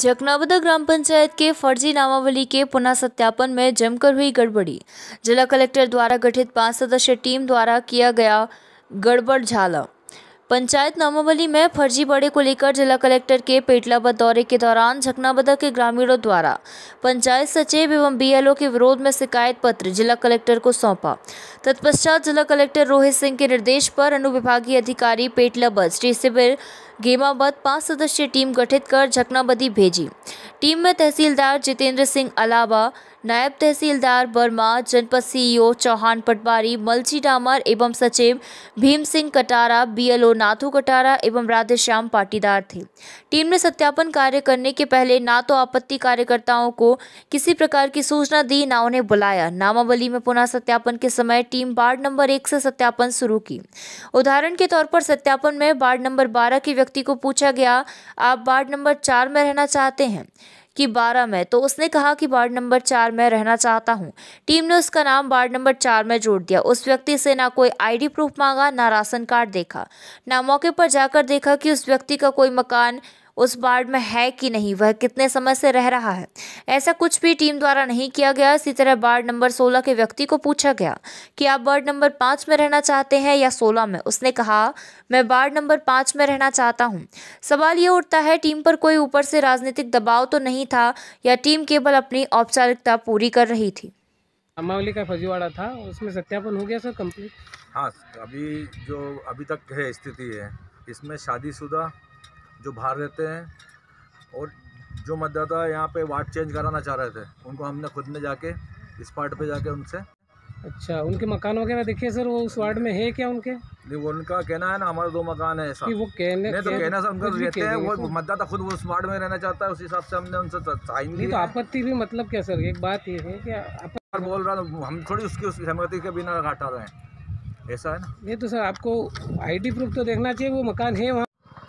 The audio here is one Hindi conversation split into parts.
जकनावदा ग्राम पंचायत के फर्जी नामावली के पुनः सत्यापन में जमकर हुई गड़बड़ी जिला कलेक्टर द्वारा गठित पांच सदस्य टीम द्वारा किया गया गड़बड़ झाला पंचायत नामावली में फर्जी बड़े को लेकर जिला कलेक्टर के पेटलाबद दौरे के दौरान झकनाबदा के ग्रामीणों द्वारा पंचायत सचिव एवं बीएलओ के विरोध में शिकायत पत्र जिला कलेक्टर को सौंपा तत्पश्चात जिला कलेक्टर रोहित सिंह के निर्देश पर अनुविभागीय अधिकारी पेटला बस शिविर गेमाबद पांच सदस्यीय टीम गठित कर झकनाबदी भेजी टीम में तहसीलदार जितेंद्र सिंह अलावा नायब तहसीलदार वर्मा जनपद सीईओ चौहान पटवारी मलची डामर एवं सचिव भीम सिंह कटारा बीएलओ नाथू कटारा एवं राधेश्याम पाटीदार थे टीम ने सत्यापन कार्य करने के पहले ना तो आपत्ति कार्यकर्ताओं को किसी प्रकार की सूचना दी ना उन्हें बुलाया नामावली में पुनः सत्यापन के समय टीम वार्ड नंबर एक से सत्यापन शुरू की उदाहरण के तौर पर सत्यापन में वार्ड नंबर बारह के व्यक्ति को पूछा गया आप वार्ड नंबर चार में रहना चाहते हैं कि बारह में तो उसने कहा कि वार्ड नंबर चार में रहना चाहता हूँ टीम ने उसका नाम वार्ड नंबर चार में जोड़ दिया उस व्यक्ति से ना कोई आईडी प्रूफ मांगा ना राशन कार्ड देखा ना मौके पर जाकर देखा कि उस व्यक्ति का कोई मकान उस वार्ड में है कि नहीं वह कितने समय से रह रहा है ऐसा कुछ भी टीम द्वारा नहीं किया गया इसी तरह वार्ड नंबर सोलह के व्यक्ति को पूछा गया कि आप वार्ड नंबर पाँच में रहना चाहते हैं या सोलह में उसने कहा मैं वार्ड नंबर पाँच में रहना चाहता हूँ सवाल ये उठता है टीम पर कोई ऊपर से राजनीतिक दबाव तो नहीं था या टीम केवल अपनी औपचारिकता पूरी कर रही थी अमावली का फजीवाड़ा था उसमें सत्यापन हो गया सर कंप्लीट हाँ अभी जो अभी तक है स्थिति है इसमें शादीशुदा जो बाहर रहते हैं और जो मतदाता यहाँ पे वार्ड चेंज कराना चाह रहे थे उनको हमने खुद में जाके इस पार्ट पे जाके उनसे अच्छा उनके मकान वगैरह देखिए सर वो उस वार्ड में है क्या उनके नहीं वो उनका कहना है ना हमारे दो मकान है ऐसा वो कहने नहीं तो कहना सर उनका रहते हैं वो मतदाता खुद उस वार्ड में रहना चाहता है उस हिसाब से हमने उनसे साइन तो आपत्ति भी मतलब क्या सर एक बात ये है कि बोल रहा हम थोड़ी उसकी उस सहमति के बिना घाटा रहे हैं ऐसा है ना नहीं तो सर आपको आईडी प्रूफ तो देखना चाहिए वो मकान है वहाँ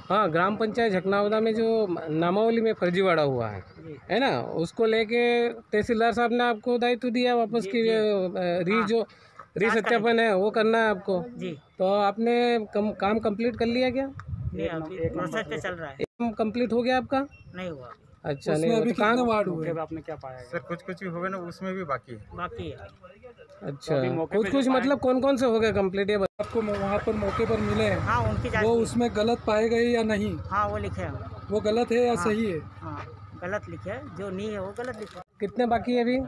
हाँ ग्राम पंचायत झकनावदा में जो नामावली में फर्जीवाड़ा हुआ है है ना उसको लेके तहसीलदार साहब ने आपको दायित्व दिया वापस की री हाँ। जो री सत्यापन है वो करना है आपको तो आपने कम, काम कंप्लीट कर लिया क्या नहीं अभी प्रोसेस चल रहा है कंप्लीट हो गया आपका नहीं हुआ अच्छा नहीं अभी तो कितने वार्ड हुए आपने क्या पाया सर कुछ कुछ हो गए ना उसमें भी बाकी है बाकी है अच्छा तो कुछ कुछ मतलब कौन कौन से हो गए कम्प्लीट ये आपको वहाँ पर मौके पर मिले हैं हाँ, उनकी वो उसमें गलत पाए गए या नहीं हाँ वो लिखे हैं वो गलत है या हाँ, सही है हाँ, गलत लिखे है जो नहीं है वो गलत लिखे कितने बाकी है अभी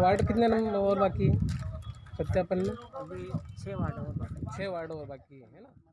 वार्ड कितने और बाकी है सत्यापन में अभी छः वार्ड और छः वार्ड और बाकी है ना